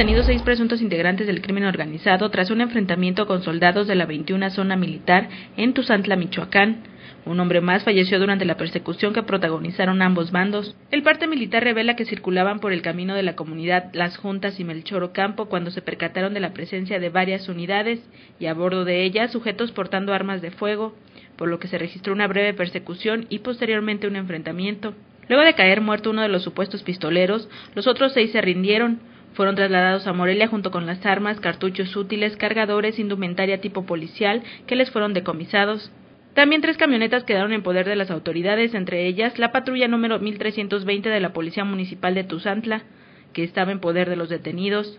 tenido seis presuntos integrantes del crimen organizado tras un enfrentamiento con soldados de la 21 zona militar en Tuzantla, Michoacán. Un hombre más falleció durante la persecución que protagonizaron ambos bandos. El parte militar revela que circulaban por el camino de la comunidad Las Juntas y Melchoro Campo cuando se percataron de la presencia de varias unidades y a bordo de ellas sujetos portando armas de fuego, por lo que se registró una breve persecución y posteriormente un enfrentamiento. Luego de caer muerto uno de los supuestos pistoleros, los otros seis se rindieron, fueron trasladados a Morelia junto con las armas, cartuchos útiles, cargadores, indumentaria tipo policial que les fueron decomisados. También tres camionetas quedaron en poder de las autoridades, entre ellas la patrulla número 1320 de la Policía Municipal de Tuzantla, que estaba en poder de los detenidos.